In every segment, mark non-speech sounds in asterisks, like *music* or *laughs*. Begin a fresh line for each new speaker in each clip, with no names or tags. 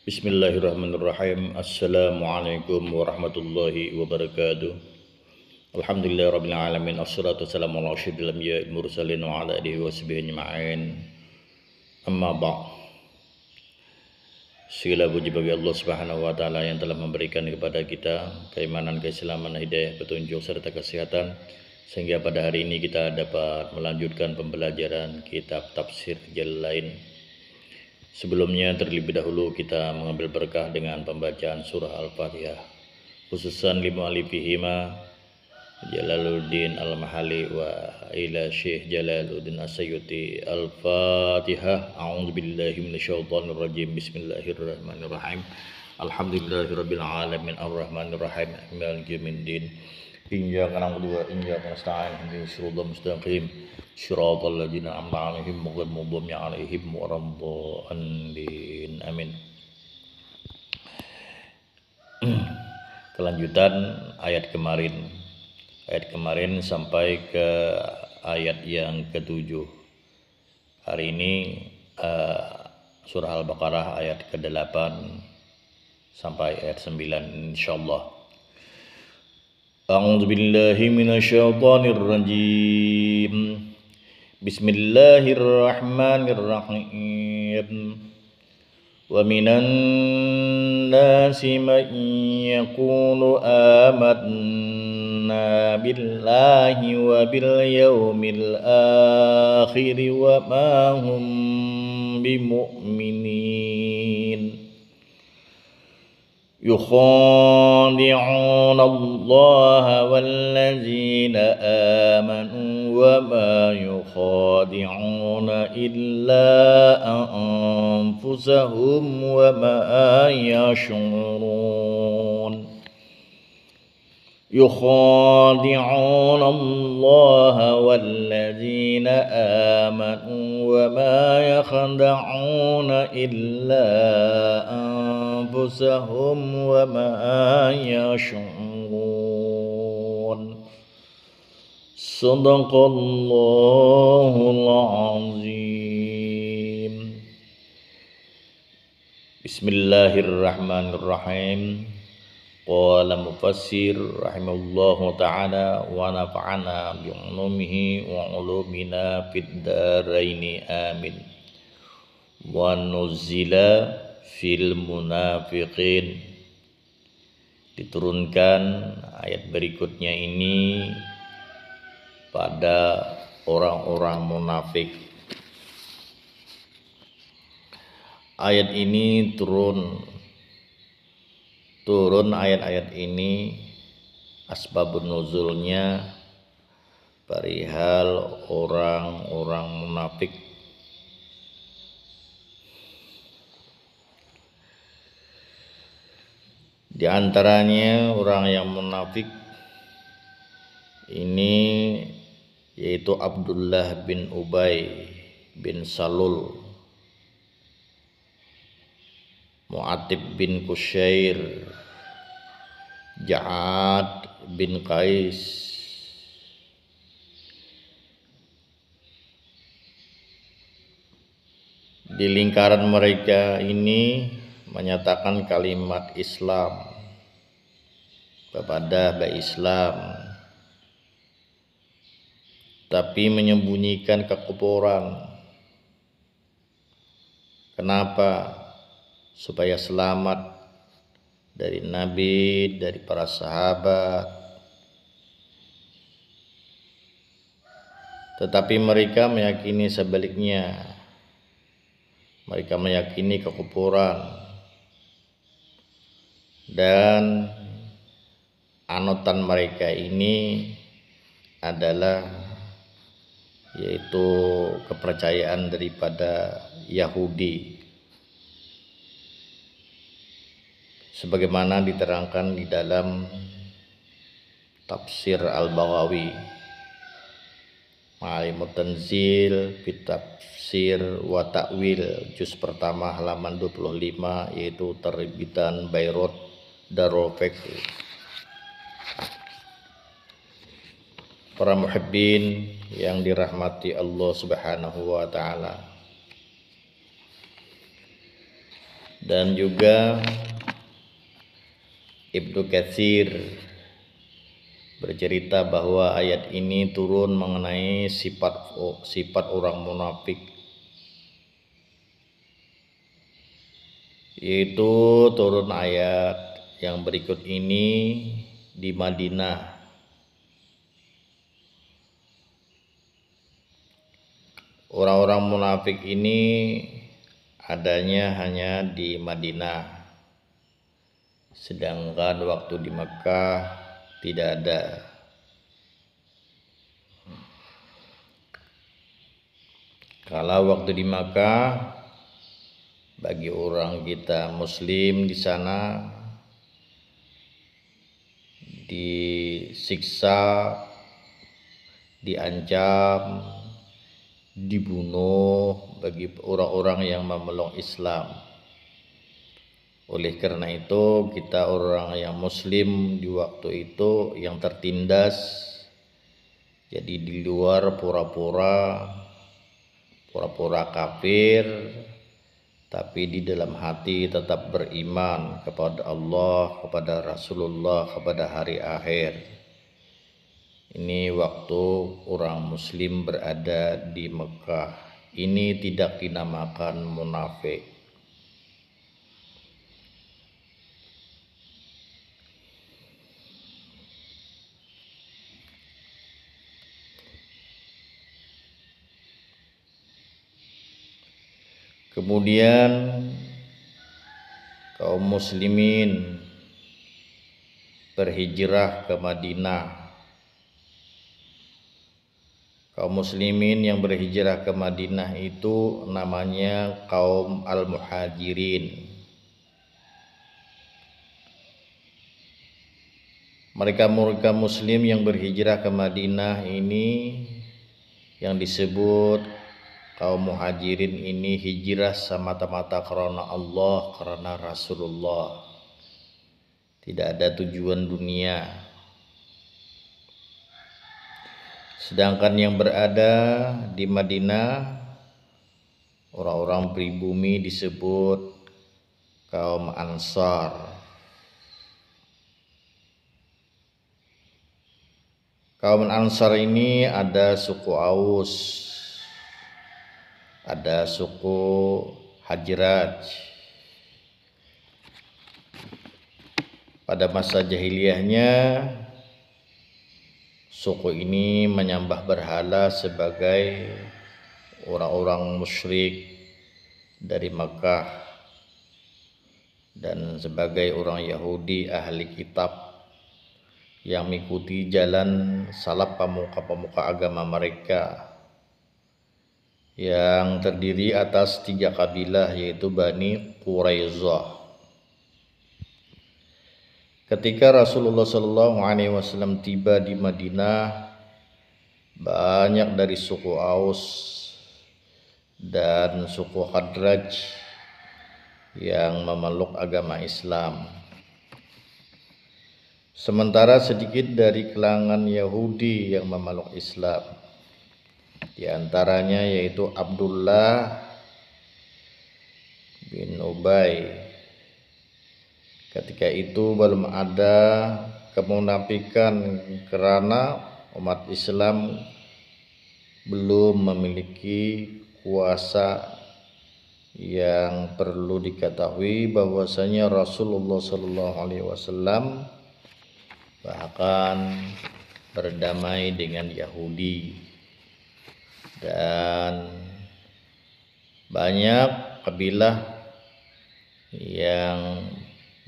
Bismillahirrahmanirrahim. Assalamualaikum warahmatullahi wabarakatuh. Alhamdulillah rabbil alamin assalatu wassalamu ala asyrofil anbiya'i mursalin wa ala alihi washabihi ajma'in. Amma ba'd. Segala puji bagi Allah Subhanahu wa taala yang telah memberikan kepada kita keimanan, keislaman, hidayah, petunjuk serta kesehatan sehingga pada hari ini kita dapat melanjutkan pembelajaran kitab tafsir Jalalain Sebelumnya terlebih dahulu kita mengambil berkah dengan pembacaan surah Al-Fatihah khususan lima alifihima Jalaluddin Al-Mahali wa ila Syekh Jalaluddin as Al-Fatihah A'udzubillahi rajim Bismillahirrahmanirrahim Alhamdulillahirabbil alamin arrahmanirrahim maliki yaumiddin إياك نعبد وإياك نستعين اهدنا الصراط المستقيم صراط الذين أنعمت عليهم غير المغضوب عليهم ولا الضالين kelanjutan ayat kemarin ayat kemarin sampai ke ayat yang ketujuh hari ini uh, surah al-baqarah ayat ke-8 sampai ayat 9 insyaallah أعوذ بالله من الشيطان الرجيم بسم الله الرحمن الرحيم ومن الناس من يقول آمنا بالله وباليوم الآخر وما هم بمؤمنين يخادعون الله والذين آمنوا وما يخادعون إلا أنفسهم وما يشعرون يخادعون الله والذين آمنوا وما يخدعون إلا أنفسهم أنفسهم وما يشعرون صدق الله العظيم بسم الله الرحمن الرحيم قال مفسر رحمه الله تعالى ونفعنا بعلومه وعلومنا في الدارين آمين ونزل fil munafiqin diturunkan ayat berikutnya ini pada orang-orang munafik ayat ini turun turun ayat-ayat ini asbabun nuzulnya perihal orang-orang munafik Di antaranya orang yang munafik ini yaitu Abdullah bin Ubay bin Salul Mu'atib bin Kusyair Ja'ad bin Qais di lingkaran mereka ini menyatakan kalimat Islam kepada baik Islam tapi menyembunyikan kekuporan. kenapa supaya selamat dari nabi dari para sahabat tetapi mereka meyakini sebaliknya mereka meyakini kekuporan dan Anotan mereka ini adalah yaitu kepercayaan daripada Yahudi sebagaimana diterangkan di dalam tafsir Al-Baghawi Ma'alimut Tanzil Bitafsir wa Ta'wil Juz pertama halaman 25 yaitu terbitan Bayrot Darul Fikri para muhibbin yang dirahmati Allah Subhanahu wa taala. Dan juga Ibnu Katsir bercerita bahwa ayat ini turun mengenai sifat sifat orang munafik yaitu turun ayat yang berikut ini di Madinah orang-orang munafik ini adanya hanya di Madinah sedangkan waktu di Mekah tidak ada kalau waktu di Mekah bagi orang kita muslim di sana disiksa diancam dibunuh bagi orang-orang yang memeluk Islam. Oleh karena itu, kita orang yang muslim di waktu itu yang tertindas jadi di luar pura-pura pura-pura kafir tapi di dalam hati tetap beriman kepada Allah, kepada Rasulullah, kepada hari akhir. Ini waktu orang muslim berada di Mekah. Ini tidak dinamakan munafik. Kemudian kaum muslimin berhijrah ke Madinah kaum muslimin yang berhijrah ke Madinah itu namanya kaum al-muhajirin mereka-mereka muslim yang berhijrah ke Madinah ini yang disebut kaum muhajirin ini hijrah semata-mata karena Allah, karena Rasulullah. Tidak ada tujuan dunia. Sedangkan yang berada di Madinah orang-orang pribumi disebut kaum Ansar. Kaum Ansar ini ada suku Aus, ada suku Hajraj. Pada masa jahiliahnya suku ini menyembah berhala sebagai orang-orang musyrik dari Mekah dan sebagai orang Yahudi ahli kitab yang mengikuti jalan salaf pemuka-pemuka agama mereka yang terdiri atas tiga kabilah yaitu Bani Quraizah Ketika Rasulullah Shallallahu Alaihi Wasallam tiba di Madinah, banyak dari suku Aus dan suku Hadraj yang memeluk agama Islam. Sementara sedikit dari kelangan Yahudi yang memeluk Islam. Di antaranya yaitu Abdullah bin Ubay Ketika itu belum ada kemunafikan karena umat Islam belum memiliki kuasa yang perlu diketahui bahwasanya Rasulullah Shallallahu Alaihi Wasallam bahkan berdamai dengan Yahudi dan banyak kabilah yang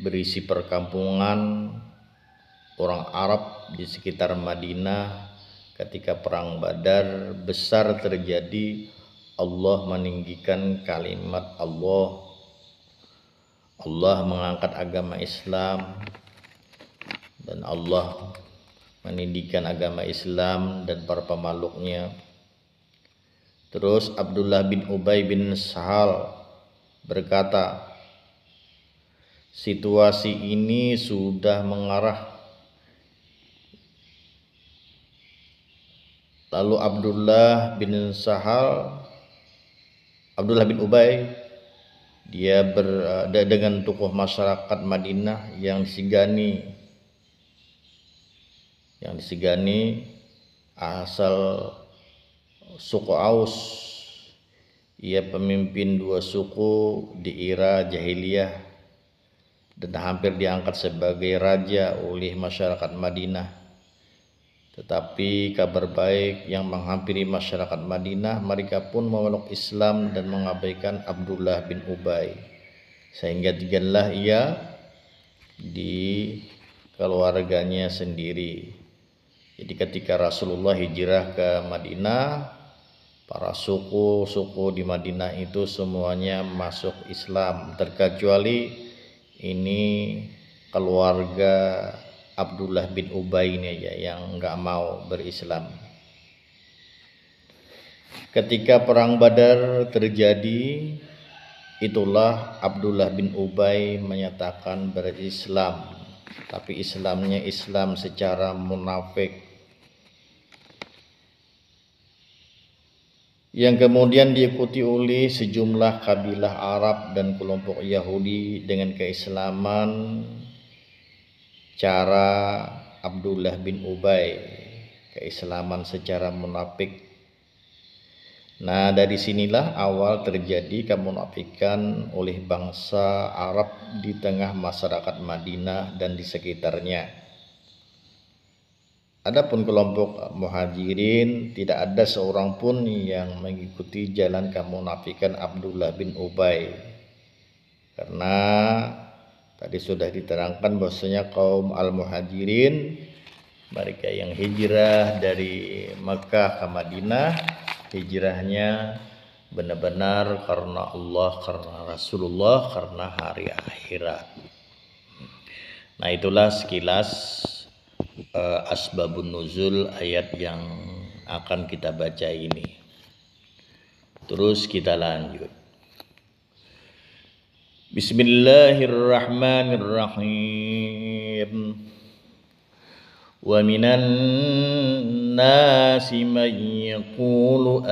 berisi perkampungan orang Arab di sekitar Madinah ketika perang Badar besar terjadi Allah meninggikan kalimat Allah Allah mengangkat agama Islam dan Allah meninggikan agama Islam dan para pemaluknya terus Abdullah bin Ubay bin Sahal berkata situasi ini sudah mengarah lalu Abdullah bin Sahal Abdullah bin Ubay dia berada dengan tokoh masyarakat Madinah yang disegani yang disegani asal suku Aus ia pemimpin dua suku di era jahiliyah dan hampir diangkat sebagai raja oleh masyarakat Madinah. Tetapi kabar baik yang menghampiri masyarakat Madinah, mereka pun memeluk Islam dan mengabaikan Abdullah bin Ubay. Sehingga tinggallah ia di keluarganya sendiri. Jadi ketika Rasulullah hijrah ke Madinah, para suku-suku di Madinah itu semuanya masuk Islam terkecuali ini keluarga Abdullah bin Ubay ini aja yang nggak mau berislam. Ketika perang Badar terjadi, itulah Abdullah bin Ubay menyatakan berislam, tapi Islamnya Islam secara munafik yang kemudian diikuti oleh sejumlah kabilah Arab dan kelompok Yahudi dengan keislaman cara Abdullah bin Ubay keislaman secara munafik nah dari sinilah awal terjadi kemunafikan oleh bangsa Arab di tengah masyarakat Madinah dan di sekitarnya Adapun kelompok muhajirin tidak ada seorang pun yang mengikuti jalan kamu nafikan Abdullah bin Ubay. Karena tadi sudah diterangkan bahwasanya kaum al-muhajirin mereka yang hijrah dari Mekah ke Madinah hijrahnya benar-benar karena Allah, karena Rasulullah, karena hari akhirat. Nah, itulah sekilas uh, asbabun nuzul ayat yang akan kita baca ini. Terus kita lanjut. Bismillahirrahmanirrahim. Wa minan nasi man yaqulu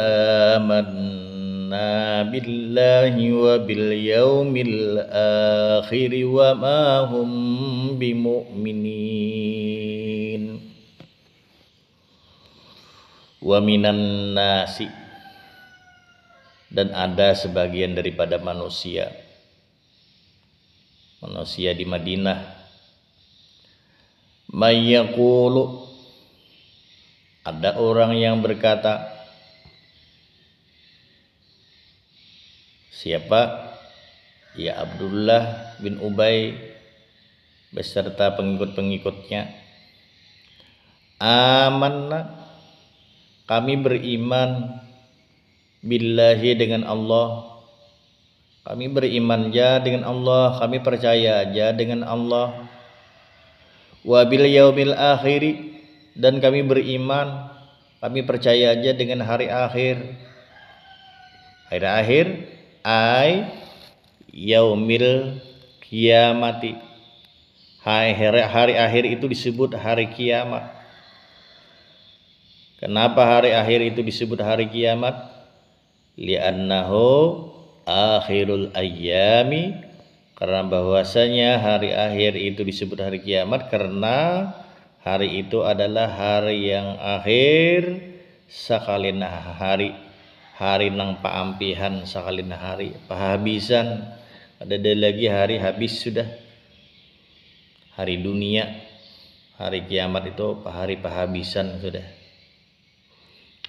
amanna billahi wa bil yaumil akhir wa ma hum bimu'minin. wa nasi dan ada sebagian daripada manusia manusia di Madinah mayakulu ada orang yang berkata siapa ya Abdullah bin Ubay beserta pengikut-pengikutnya amanah kami beriman billahi dengan Allah. Kami beriman ya dengan Allah, kami percaya ya dengan Allah. Wabil yaumil akhiri dan kami beriman, kami percaya aja dengan hari akhir. Hari akhir ay yaumil kiamati. Hari, hari akhir itu disebut hari kiamat. Kenapa hari akhir itu disebut hari kiamat? Li'annahu akhirul ayyami karena bahwasanya hari akhir itu disebut hari kiamat karena hari itu adalah hari yang akhir sekali sakalina hari hari nang paampihan sakalina hari pahabisan ada ada lagi hari habis sudah hari dunia hari kiamat itu hari pahabisan sudah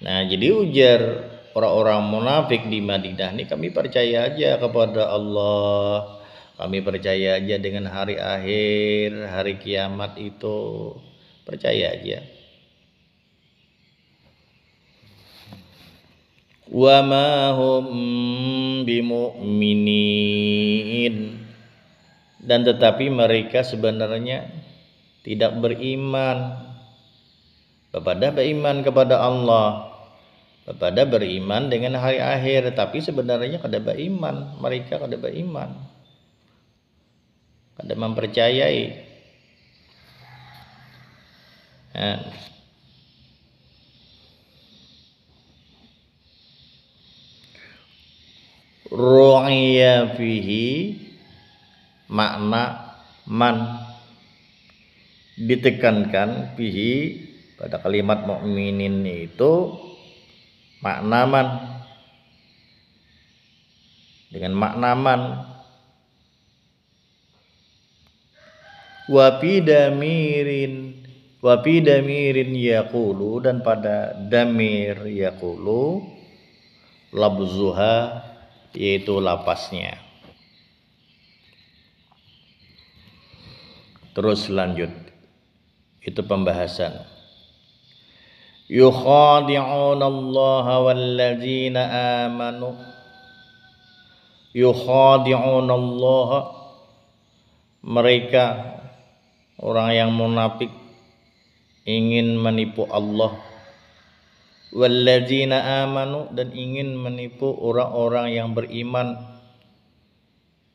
Nah, jadi ujar orang-orang munafik di Madinah ini kami percaya aja kepada Allah. Kami percaya aja dengan hari akhir, hari kiamat itu. Percaya aja. Wa ma hum Dan tetapi mereka sebenarnya tidak beriman kepada beriman kepada Allah kepada beriman dengan hari akhir tapi sebenarnya kada beriman mereka kada beriman kada mempercayai nah. ru'ya fihi makna man ditekankan fihi pada kalimat mukminin itu maknaman dengan maknaman wapi damirin wapi damirin yakulu dan pada damir yakulu labzuha yaitu lapasnya terus lanjut itu pembahasan يخادعون الله والذين آمنوا يخادعون الله mereka orang yang munafik ingin menipu Allah والذين amanu dan ingin menipu orang-orang yang beriman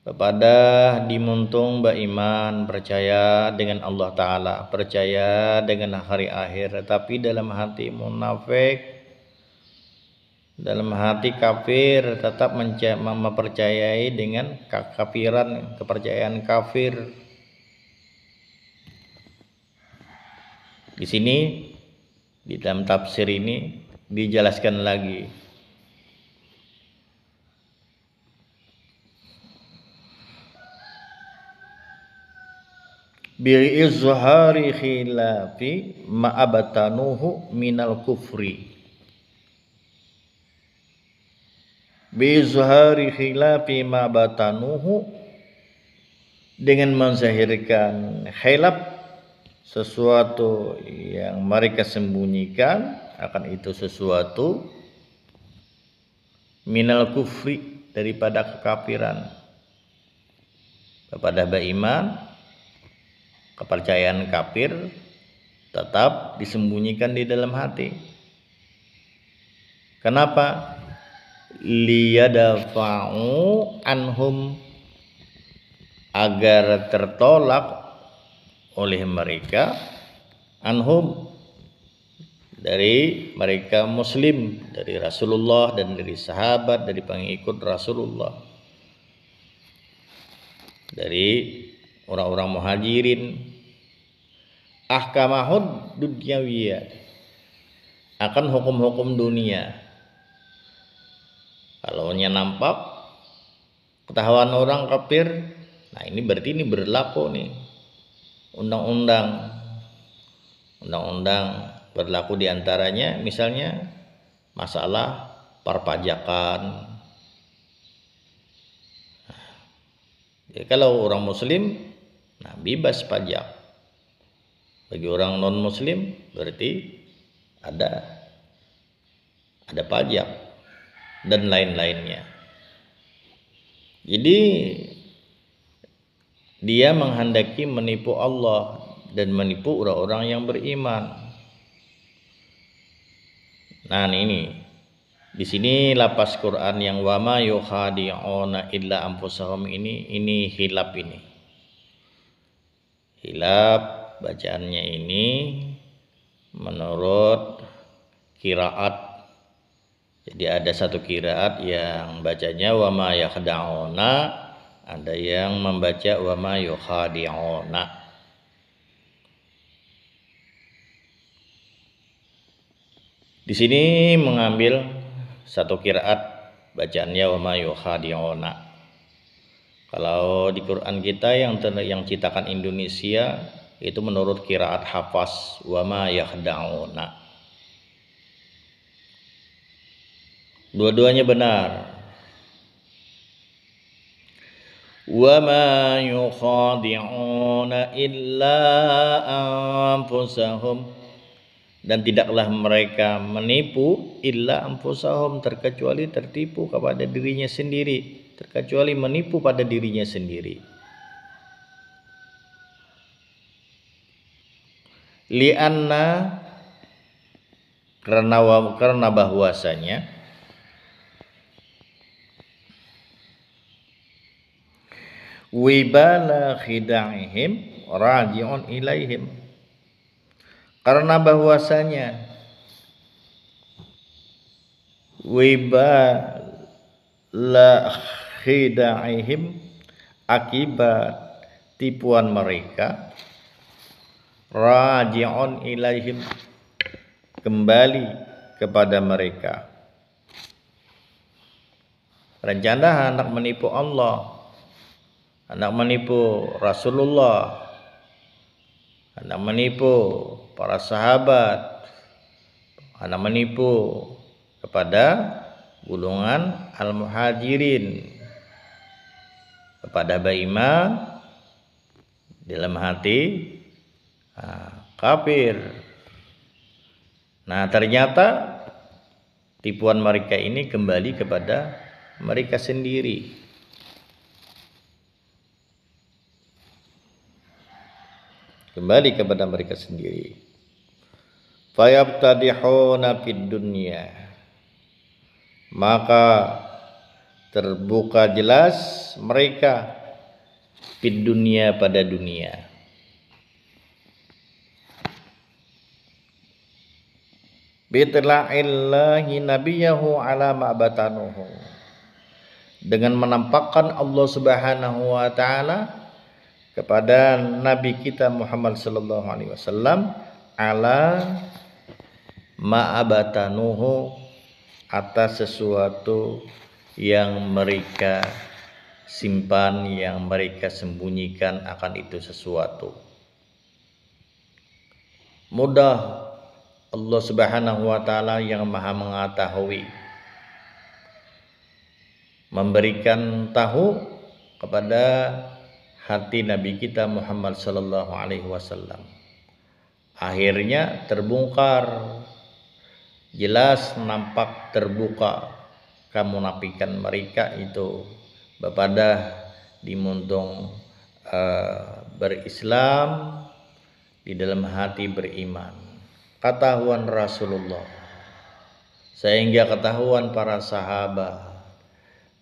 kepada dimuntung beriman percaya dengan Allah Ta'ala percaya dengan hari akhir tetapi dalam hati munafik dalam hati kafir tetap mempercayai dengan kekafiran kepercayaan kafir di sini di dalam tafsir ini dijelaskan lagi bi izhari khilafi ma'abatanuhu minal kufri bi izhari khilafi ma'abatanuhu dengan menzahirkan khilaf sesuatu yang mereka sembunyikan akan itu sesuatu minal kufri daripada kekafiran kepada iman kepercayaan kafir tetap disembunyikan di dalam hati. Kenapa? Liyadafa'u anhum agar tertolak oleh mereka anhum dari mereka muslim dari Rasulullah dan dari sahabat dari pengikut Rasulullah dari orang-orang muhajirin ahkamahud dunyawiyah akan hukum-hukum dunia kalau nya nampak ketahuan orang kafir nah ini berarti ini berlaku nih undang-undang undang-undang berlaku diantaranya misalnya masalah perpajakan Jadi kalau orang muslim Nah, bebas pajak. Bagi orang non muslim berarti ada ada pajak dan lain-lainnya. Jadi dia menghendaki menipu Allah dan menipu orang-orang yang beriman. Nah ini di sini lapas Quran yang wama yukhadi'una illa anfusahum ini ini hilap ini hilap bacaannya ini menurut kiraat jadi ada satu kiraat yang bacanya wama yakhda'una ada yang membaca wama yukhadi'una Di sini mengambil satu kiraat bacaannya wama yukhadi'una kalau di Quran kita yang yang citakan Indonesia itu menurut kiraat hafaz wama yahdauna. Dua-duanya benar. Wama yukhadi'una illa anfusahum dan tidaklah mereka menipu illa anfusahum terkecuali tertipu kepada dirinya sendiri terkecuali menipu pada dirinya sendiri. Lianna karena karena bahwasanya wibala khida'ihim raji'un ilaihim karena bahwasanya wibala khidaihim akibat tipuan mereka raji'un ilaihim kembali kepada mereka rencana anak menipu Allah anak menipu Rasulullah anak menipu para sahabat anak menipu kepada gulungan al-muhajirin kepada beriman dalam hati nah, kafir. Nah, ternyata tipuan mereka ini kembali kepada mereka sendiri. Kembali kepada mereka sendiri. Fayabtadihuna fid dunya. Maka terbuka jelas mereka di dunia pada dunia bitla'illahi nabiyahu ala ma'batanuhu dengan menampakkan Allah Subhanahu wa taala kepada nabi kita Muhammad sallallahu alaihi wasallam ala ma'batanuhu atas sesuatu yang mereka simpan, yang mereka sembunyikan akan itu sesuatu. Mudah Allah Subhanahu wa taala yang Maha mengetahui memberikan tahu kepada hati Nabi kita Muhammad sallallahu alaihi wasallam. Akhirnya terbongkar jelas nampak terbuka kamu kemunafikan mereka itu bepada dimuntung uh, berislam di dalam hati beriman ketahuan Rasulullah sehingga ketahuan para sahabat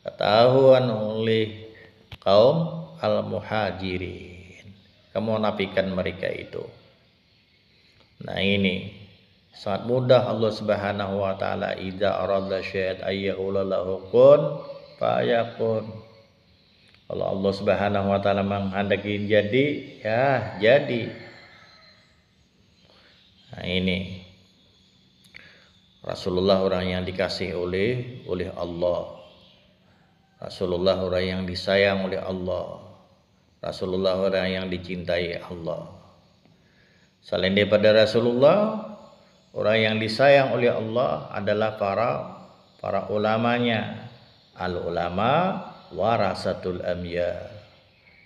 ketahuan oleh kaum al-muhajirin Kamu kemunafikan mereka itu nah ini Sangat mudah Allah Subhanahu wa taala idza arada syai'an ayyahu lahu kun fayakun. Kalau Allah Subhanahu wa taala menghendaki jadi, ya jadi. Nah, ini Rasulullah orang yang dikasih oleh oleh Allah. Rasulullah orang yang disayang oleh Allah. Rasulullah orang yang dicintai Allah. Selain daripada Rasulullah, Orang yang disayang oleh Allah adalah para para ulamanya. Al ulama warasatul amya.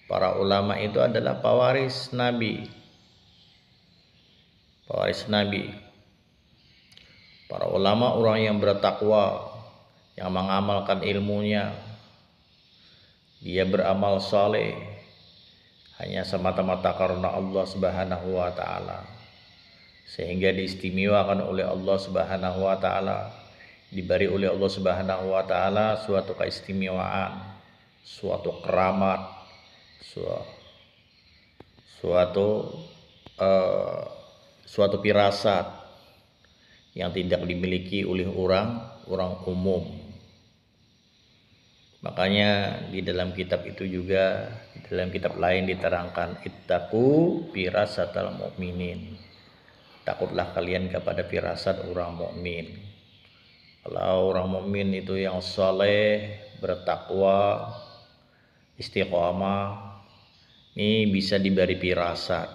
Para ulama itu adalah pewaris nabi. Pewaris nabi. Para ulama orang yang bertakwa, yang mengamalkan ilmunya. Dia beramal saleh hanya semata-mata karena Allah Subhanahu wa taala sehingga diistimewakan oleh Allah Subhanahu wa taala diberi oleh Allah Subhanahu wa taala suatu keistimewaan suatu keramat suatu eh, suatu uh, suatu pirasat yang tidak dimiliki oleh orang orang umum makanya di dalam kitab itu juga di dalam kitab lain diterangkan ittaku pirasatal mukminin takutlah kalian kepada firasat orang mukmin. Kalau orang mukmin itu yang saleh, bertakwa, istiqomah, ini bisa diberi firasat.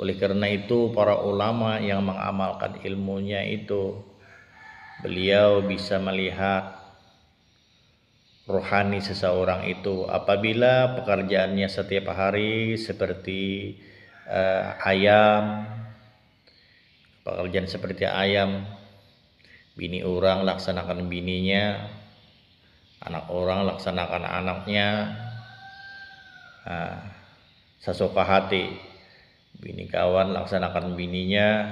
Oleh karena itu para ulama yang mengamalkan ilmunya itu beliau bisa melihat rohani seseorang itu apabila pekerjaannya setiap hari seperti uh, ayam pekerjaan seperti ayam bini orang laksanakan bininya anak orang laksanakan anaknya nah, sasoka hati bini kawan laksanakan bininya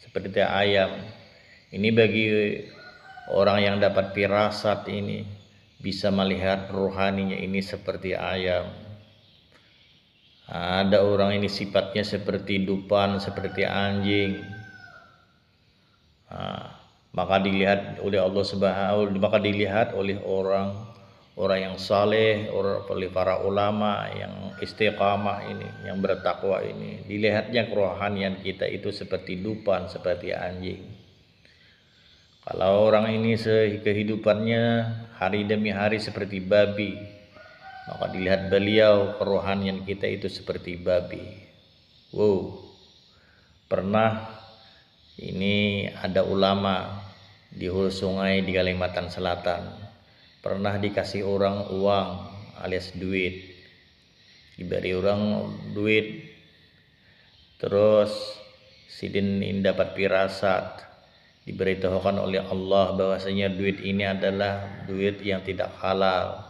seperti ayam ini bagi orang yang dapat pirasat ini bisa melihat rohaninya ini seperti ayam ada orang ini sifatnya seperti dupan seperti anjing maka dilihat oleh Allah Subhanahu maka dilihat oleh orang orang yang saleh, orang oleh para ulama yang istiqamah ini, yang bertakwa ini. Dilihatnya kerohanian kita itu seperti dupan, seperti anjing. Kalau orang ini kehidupannya hari demi hari seperti babi, maka dilihat beliau kerohanian kita itu seperti babi. Wow. Pernah ini ada ulama di hulu sungai di Kalimantan Selatan pernah dikasih orang uang alias duit diberi orang duit terus sidin ini dapat pirasat diberitahukan oleh Allah bahwasanya duit ini adalah duit yang tidak halal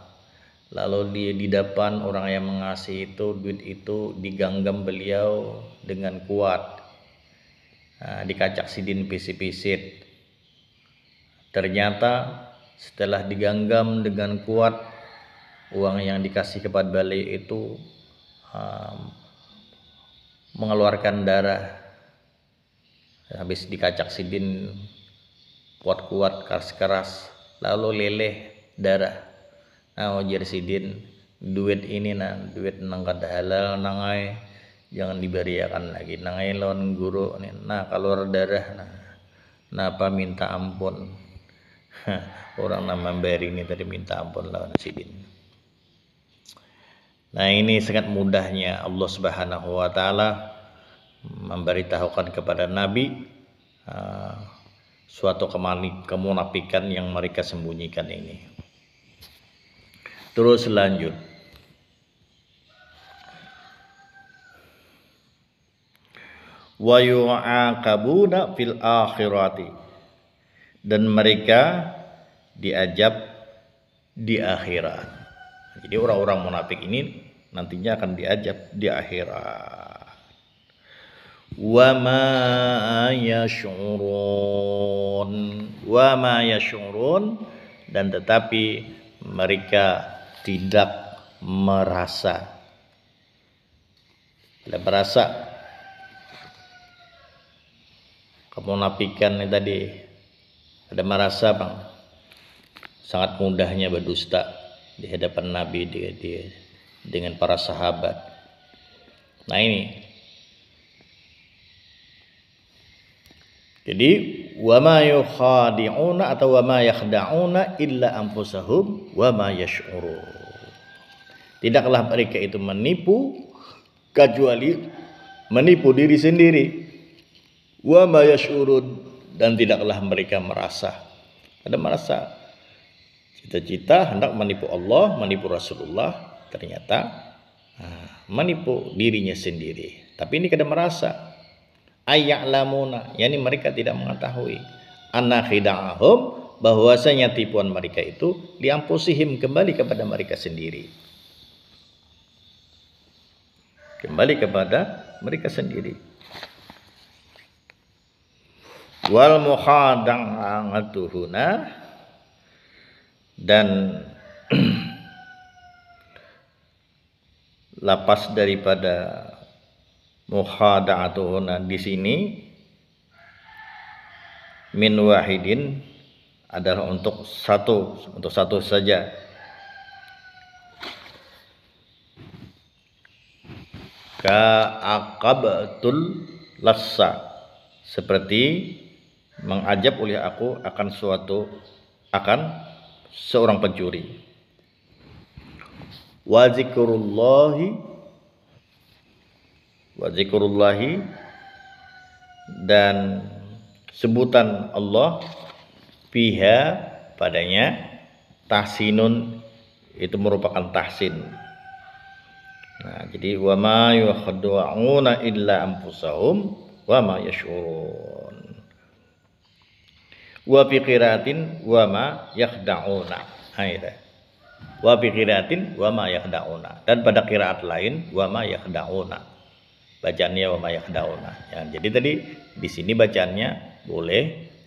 lalu di, di depan orang yang mengasihi itu duit itu diganggam beliau dengan kuat Ah, dikacak sidin pisit-pisit. Ternyata setelah diganggam dengan kuat uang yang dikasih kepada Bali itu um, mengeluarkan darah habis dikacak sidin kuat-kuat keras-keras lalu leleh darah nah wajar sidin duit ini nah duit nang kada halal nangai jangan diberiakan lagi nah elon guru nih nah keluar darah nah napa minta ampun *laughs* orang nama beri ini tadi minta ampun lawan sidin nah ini sangat mudahnya Allah subhanahu wa ta'ala memberitahukan kepada Nabi uh, suatu kemunafikan yang mereka sembunyikan ini terus lanjut wa yu'aqabuna fil akhirati dan mereka diajab di akhirat. Jadi orang-orang munafik ini nantinya akan diajab di akhirat. Wa ma yash'urun wa ma yash'urun dan tetapi mereka tidak merasa. Tidak merasa kemunafikan tadi ada merasa bang sangat mudahnya berdusta di hadapan Nabi dia, dia dengan para sahabat. Nah ini Jadi wama yukhadi'una atau wama yakhda'una illa anfusahum wama yash'uru. Tidaklah mereka itu menipu kecuali menipu diri sendiri wa ma yash'urun dan tidaklah mereka merasa. Ada merasa cita-cita hendak menipu Allah, menipu Rasulullah, ternyata menipu dirinya sendiri. Tapi ini kada merasa. lamuna, yakni mereka tidak mengetahui hidang khida'ahum bahwasanya tipuan mereka itu diampusihim kembali kepada mereka sendiri. Kembali kepada mereka sendiri wal muhadang angatuhuna dan *clears throat* lapas daripada atuhuna di sini min wahidin adalah untuk satu untuk satu saja ka aqabatul lassa seperti mengajab oleh aku akan suatu akan seorang pencuri wa zikrullahi wa zikrullahi dan sebutan Allah piha padanya tahsinun itu merupakan tahsin nah jadi wa ma yakhdu'una illa ampusahum wa ma yash'urun wa wama wa ma yakhda'una aida wa pikiratin wa ma yakhda'una dan pada kiraat lain wa ma yakhda'una bacaannya wa ma yakhda'una ya, jadi tadi di sini bacaannya boleh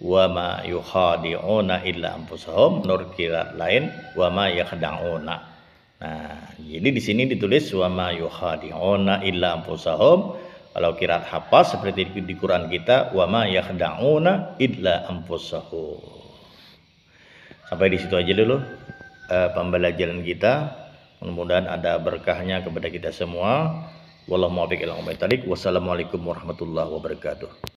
wa ma yukhadi'una illa anfusahum nur kiraat lain wa ma yakhda'una nah jadi di sini ditulis wa ma yukhadi'una illa anfusahum kalau kirat hafal seperti di Quran kita, wama yakhda'una illa anfusahum. Sampai di situ aja dulu uh, pembelajaran kita. Mudah-mudahan ada berkahnya kepada kita semua. Wallahu Wassalamualaikum warahmatullahi wabarakatuh.